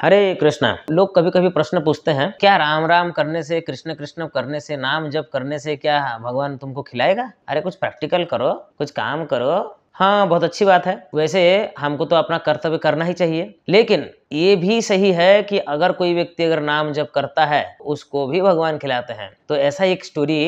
हरे कृष्णा लोग कभी कभी प्रश्न पूछते हैं क्या राम राम करने से कृष्ण कृष्ण करने से नाम जप करने से क्या भगवान तुमको खिलाएगा अरे कुछ प्रैक्टिकल करो कुछ काम करो हाँ बहुत अच्छी बात है वैसे हमको तो अपना कर्तव्य करना ही चाहिए लेकिन ये भी सही है कि अगर कोई व्यक्ति अगर नाम जप करता है उसको भी भगवान खिलाते हैं तो ऐसा एक स्टोरी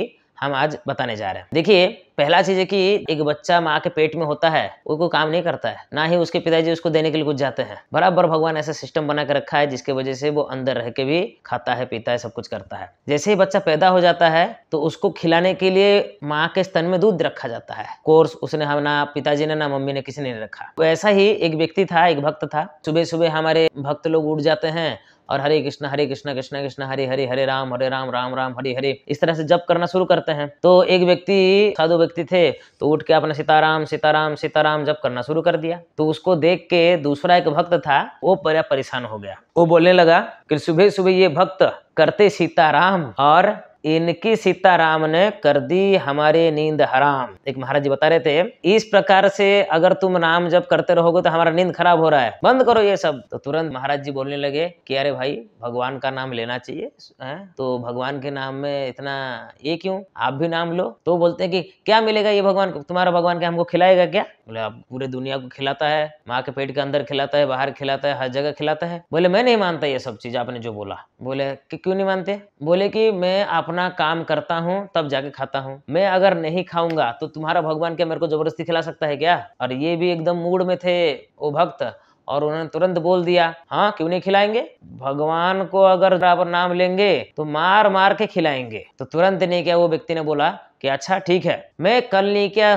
हम आज बताने जा रहे हैं देखिए पहला चीज़ है कि एक बच्चा माँ के पेट में होता है वो कोई काम नहीं करता है ना ही उसके पिताजी उसको देने के लिए कुछ जाते हैं बराबर भगवान ऐसा सिस्टम बना के रखा है जिसके वजह से वो अंदर रह के भी खाता है पीता है सब कुछ करता है जैसे ही बच्चा पैदा हो जाता है तो उसको खिलाने के लिए माँ के स्तन में दूध रखा जाता है कोर्स उसने हम ना पिताजी ने ना मम्मी ने किसी ने रखा वैसा ही एक व्यक्ति था एक भक्त था सुबह सुबह हमारे भक्त लोग उठ जाते हैं और हरे कृष्ण हरे कृष्ण कृष्ण कृष्ण हरे हरे हरे राम हरे राम राम राम हरे हरे इस तरह से जप करना शुरू करते हैं तो एक व्यक्ति साधु व्यक्ति थे तो उठ के अपने सीताराम सीताराम सीताराम जब करना शुरू कर दिया तो उसको देख के दूसरा एक भक्त था वो बड़ा परेशान हो गया वो बोलने लगा कि सुबह सुबह ये भक्त करते सीताराम और इनकी सीताराम ने कर दी हमारी नींद हराम एक महाराज जी बता रहे थे इस प्रकार से अगर तुम नाम जब करते रहोगे तो हमारा नींद खराब हो रहा है बंद करो ये सब तो तुरंत महाराज जी बोलने लगे कि अरे भाई भगवान का नाम लेना चाहिए है? तो भगवान के नाम में इतना ये क्यों आप भी नाम लो तो बोलते हैं कि क्या मिलेगा ये भगवान तुम्हारा भगवान क्या हमको खिलाएगा क्या बोले आप पूरे दुनिया को खिलाता है माँ के पेट के अंदर खिलाता है बाहर खिलाता है हर जगह खिलाता है बोले मैं नहीं मानता ये सब चीज आपने जो बोला बोले क्यों नहीं मानते बोले कि मैं आप अपना काम करता हूँ तब जाके खाता हूँ मैं अगर नहीं खाऊंगा तो तुम्हारा भगवान क्या मेरे को जबरदस्ती खिला सकता है क्या और ये भी एकदम मूड में थे वो भक्त और उन्होंने तुरंत बोल दिया हाँ क्यों नहीं खिलाएंगे भगवान को अगर बराबर नाम लेंगे तो मार मार के खिलाएंगे तो तुरंत नहीं क्या वो व्यक्ति ने बोला कि अच्छा ठीक है मैं कल नहीं क्या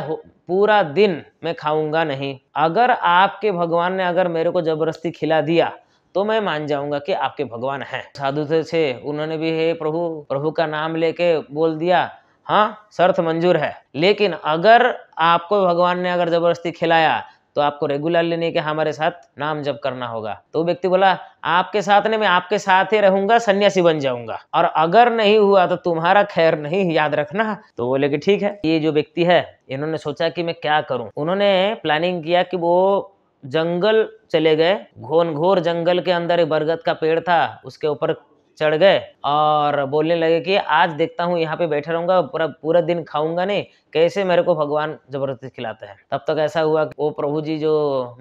पूरा दिन मैं खाऊंगा नहीं अगर आपके भगवान ने अगर मेरे को जबरदस्ती खिला दिया तो मैं मान जाऊंगा कि आपके भगवान हैं साधु थे उन्होंने भी हे प्रभु प्रभु का नाम लेके बोल दिया हाँ शर्त मंजूर है लेकिन अगर आपको भगवान ने अगर जबरदस्ती खिलाया तो आपको रेगुलरली लेने के हमारे साथ नाम जब करना होगा तो व्यक्ति बोला आपके साथ नहीं मैं आपके साथ ही रहूंगा सन्यासी बन जाऊंगा और अगर नहीं हुआ तो तुम्हारा खैर नहीं याद रखना तो बोले कि ठीक है ये जो व्यक्ति है इन्होंने सोचा कि मैं क्या करूं उन्होंने प्लानिंग किया कि वो जंगल चले गए घोन घोर जंगल के अंदर एक बरगद का पेड़ था उसके ऊपर चढ़ गए और बोलने लगे कि आज देखता हूँ यहाँ पे बैठा रहूंगा पूरा पूरा दिन खाऊंगा नहीं कैसे मेरे को भगवान जबरदस्ती खिलाता है तब तक ऐसा हुआ वो प्रभु जी जो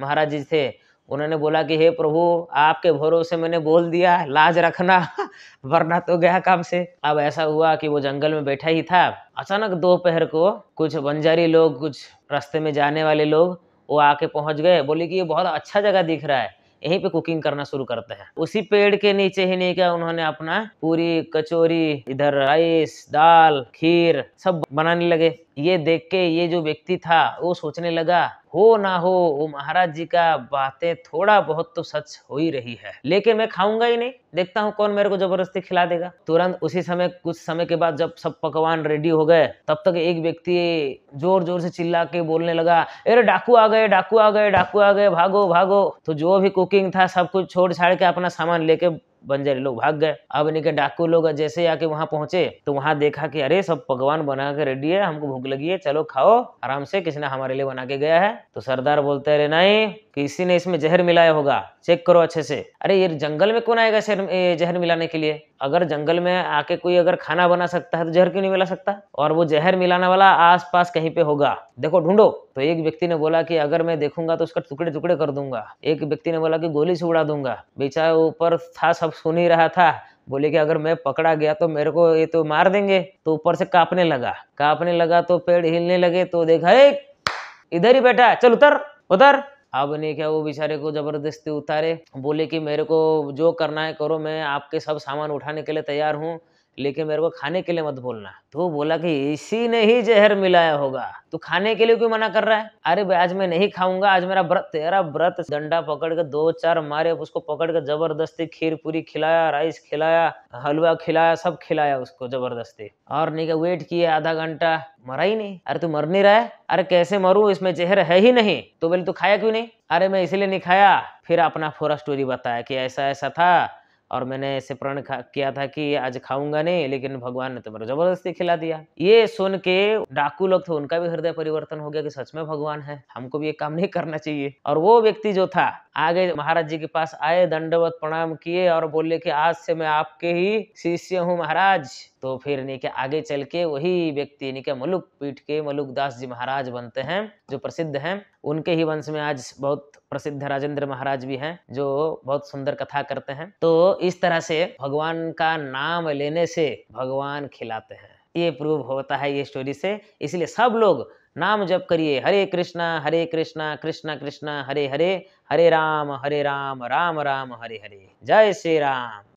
महाराज जी थे उन्होंने बोला कि हे प्रभु आपके भरोसे मैंने बोल दिया लाज रखना वरना तो गया काम से अब ऐसा हुआ कि वो जंगल में बैठा ही था अचानक दोपहर को कुछ बंजारी लोग कुछ रास्ते में जाने वाले लोग वो आके पहुंच गए बोले कि ये बहुत अच्छा जगह दिख रहा है यहीं पे कुकिंग करना शुरू करते हैं उसी पेड़ के नीचे ही नहीं क्या उन्होंने अपना पूरी कचोरी इधर राइस दाल खीर सब बनाने लगे ये देख के ये जो व्यक्ति था वो सोचने लगा हो ना हो वो महाराज जी का बातें थोड़ा बहुत तो सच हो ही रही है लेकिन मैं खाऊंगा ही नहीं देखता हूँ कौन मेरे को जबरदस्ती खिला देगा तुरंत उसी समय कुछ समय के बाद जब सब पकवान रेडी हो गए तब तक एक व्यक्ति जोर जोर से चिल्ला के बोलने लगा अरे डाकू आ गए डाकू आ गए डाकू आ गए भागो भागो तो जो भी कुकिंग था सब कुछ छोड़ छाड़ के अपना सामान लेके बंजारे लोग भाग गए अब इनके डाकू लोग जैसे आके वहाँ पहुंचे तो वहाँ देखा कि अरे सब पकवान बना के रेडी है हमको भूख लगी है चलो खाओ आराम से किसने हमारे लिए बना के गया है तो सरदार बोलते अरे नहीं किसी ने इसमें जहर मिलाया होगा चेक करो अच्छे से अरे ये जंगल में कौन आएगा जहर मिलाने के लिए अगर जंगल में आके कोई अगर खाना बना सकता है तो जहर क्यों नहीं मिला सकता और वो जहर मिलाने वाला आसपास कहीं पे होगा देखो ढूंढो तो एक व्यक्ति ने बोला कि अगर मैं देखूंगा तो उसका टुकड़े टुकड़े कर दूंगा एक व्यक्ति ने बोला कि गोली से उड़ा दूंगा बेचारा ऊपर था सब सुन ही रहा था बोले कि अगर मैं पकड़ा गया तो मेरे को ये तो मार देंगे तो ऊपर से कांपने लगा कांपने लगा तो पेड़ हिलने लगे तो देखा इधर ही बैठा चल उतर उतर अब ने क्या वो बेचारे को ज़बरदस्ती उतारे बोले कि मेरे को जो करना है करो मैं आपके सब सामान उठाने के लिए तैयार हूँ लेकिन मेरे को खाने के लिए मत बोलना तो बोला कि इसी ने ही जहर मिलाया होगा तो खाने के लिए क्यों मना कर रहा है अरे भाई आज मैं नहीं खाऊंगा आज मेरा व्रत तेरा व्रत डंडा पकड़ के दो चार मारे उसको पकड़ के जबरदस्ती खीर पूरी खिलाया राइस खिलाया हलवा खिलाया सब खिलाया उसको जबरदस्ती और नहीं वेट किया आधा घंटा मरा ही नहीं अरे तू मर नहीं रहा है अरे कैसे मरू इसमें जहर है ही नहीं तो बोले तू खाया क्यों नहीं अरे मैं इसलिए नहीं खाया फिर अपना पूरा स्टोरी बताया कि ऐसा ऐसा था और मैंने ऐसे प्रण किया था कि आज खाऊंगा नहीं लेकिन भगवान ने तो जबरदस्ती खिला दिया ये सुन के डाकू लोग थे उनका भी हृदय परिवर्तन हो गया कि सच में भगवान है हमको भी ये काम नहीं करना चाहिए और वो व्यक्ति जो था आगे महाराज जी के पास आए दंडवत प्रणाम किए और बोले कि आज से मैं आपके ही शिष्य हूँ महाराज तो फिर नहीं कि आगे चल के वही व्यक्ति यानी कि मलुक पीठ के मलुक दास जी महाराज बनते हैं जो प्रसिद्ध हैं उनके ही वंश में आज बहुत प्रसिद्ध राजेंद्र महाराज भी हैं जो बहुत सुंदर कथा करते हैं तो इस तरह से भगवान का नाम लेने से भगवान खिलाते हैं ये प्रूव होता है ये स्टोरी से इसलिए सब लोग नाम जप करिए हरे कृष्णा हरे कृष्णा कृष्णा कृष्णा हरे हरे हरे राम हरे राम राम राम हरे हरे जय श्री राम